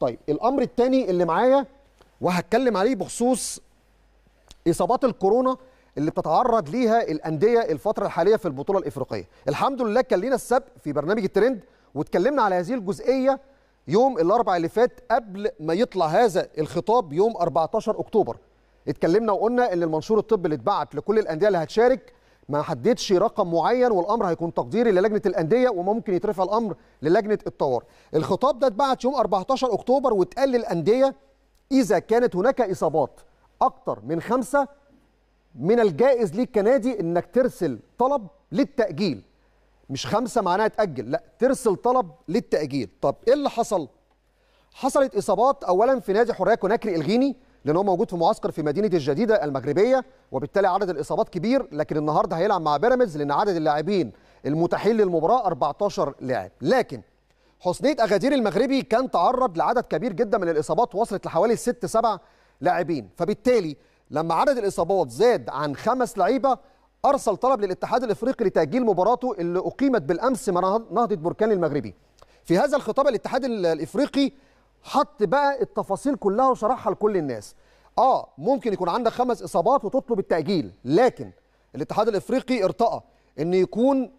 طيب الامر الثاني اللي معايا وهتكلم عليه بخصوص اصابات الكورونا اللي بتتعرض ليها الانديه الفتره الحاليه في البطوله الافريقيه الحمد لله كان لينا السبق في برنامج الترند واتكلمنا على هذه الجزئيه يوم الاربع اللي فات قبل ما يطلع هذا الخطاب يوم 14 اكتوبر اتكلمنا وقلنا ان المنشور الطبي اللي اتبعت لكل الانديه اللي هتشارك ما حددش رقم معين والامر هيكون تقديري للجنه الانديه وممكن يترفع الامر للجنه الطوارئ. الخطاب ده اتبعت يوم 14 اكتوبر واتقال للانديه اذا كانت هناك اصابات اكتر من خمسه من الجائز ليك كنادي انك ترسل طلب للتاجيل. مش خمسه معناها تاجل، لا ترسل طلب للتاجيل. طب ايه اللي حصل؟ حصلت اصابات اولا في نادي حريه كوناكري الغيني لان هو موجود في معسكر في مدينه الجديده المغربيه وبالتالي عدد الاصابات كبير لكن النهارده هيلعب مع بيراميدز لان عدد اللاعبين المتاحين للمباراه 14 لاعب لكن حسنيه اغادير المغربي كان تعرض لعدد كبير جدا من الاصابات وصلت لحوالي 6 7 لاعبين فبالتالي لما عدد الاصابات زاد عن خمس لعيبه ارسل طلب للاتحاد الافريقي لتاجيل مباراته اللي اقيمت بالامس مع نهضه بركان المغربي في هذا الخطاب الاتحاد الافريقي حط بقى التفاصيل كلها وشرحها لكل الناس اه ممكن يكون عندك خمس اصابات وتطلب التاجيل لكن الاتحاد الافريقي ارتأى ان يكون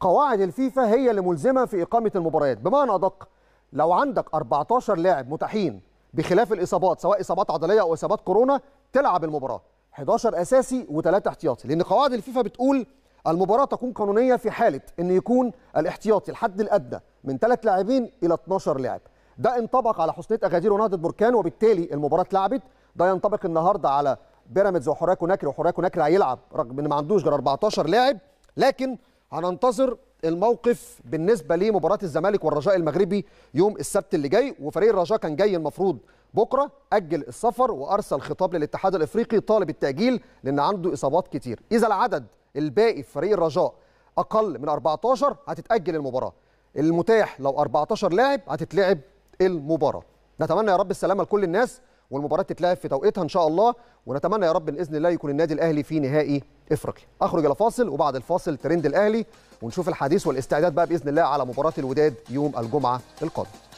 قواعد الفيفا هي اللي ملزمه في اقامه المباريات بمعنى ادق لو عندك 14 لاعب متاحين بخلاف الاصابات سواء اصابات عضليه او اصابات كورونا تلعب المباراه 11 اساسي و3 احتياطي لان قواعد الفيفا بتقول المباراه تكون قانونيه في حاله ان يكون الاحتياطي الحد الادنى من 3 لاعبين الى 12 لاعب ده انطبق على حسنيه اغادير ونهضه بركان وبالتالي المباراه اتلعبت ده ينطبق النهارده على بيراميدز وحراك ونكر وحراك ونكر هيلعب رغم ان ما عندوش غير 14 لاعب لكن هننتظر الموقف بالنسبه لمباراه الزمالك والرجاء المغربي يوم السبت اللي جاي وفريق الرجاء كان جاي المفروض بكره اجل السفر وارسل خطاب للاتحاد الافريقي طالب التاجيل لان عنده اصابات كتير اذا العدد الباقي في فريق الرجاء اقل من 14 هتتاجل المباراه المتاح لو 14 لاعب هتتلعب المباراه نتمنى يا رب السلامه لكل الناس والمباراه تتلعب في توقيتها ان شاء الله ونتمنى يا رب باذن الله يكون النادي الاهلي في نهائي افريقيا اخرج الى فاصل وبعد الفاصل ترند الاهلي ونشوف الحديث والاستعداد بقى باذن الله على مباراه الوداد يوم الجمعه القادم